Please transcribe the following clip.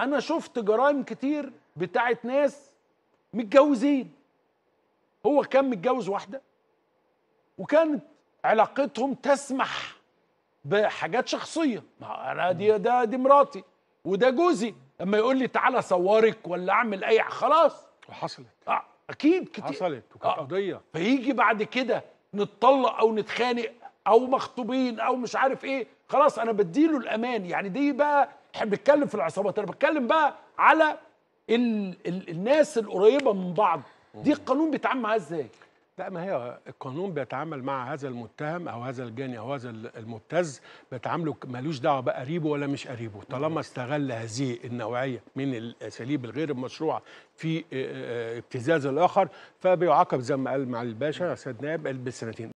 انا شفت جرائم كتير بتاعت ناس متجوزين هو كان متجوز واحده وكانت علاقتهم تسمح بحاجات شخصيه ما انا دي ده دي مراتي وده جوزي لما يقول لي تعالى صورك ولا اعمل اي خلاص وحصلت آه، اكيد كتير حصلت وكانت آه، قضيه فيجي بعد كده نتطلق او نتخانق او مخطوبين او مش عارف ايه خلاص انا بديله الامان يعني دي بقى احنا بنتكلم في العصابات انا بتكلم بقى على ال ال الناس القريبه من بعض دي القانون بيتعامل معاها ازاي لا ما هي القانون بيتعامل مع هذا المتهم او هذا الجاني او هذا المبتز بيتعامله ملوش دعوه بقريبه ولا مش قريبه طالما استغل هذه النوعيه من الاساليب الغير المشروعه في ابتزاز الاخر فبيعاقب زي ما قال مع الباشا سيد نائب بسنتين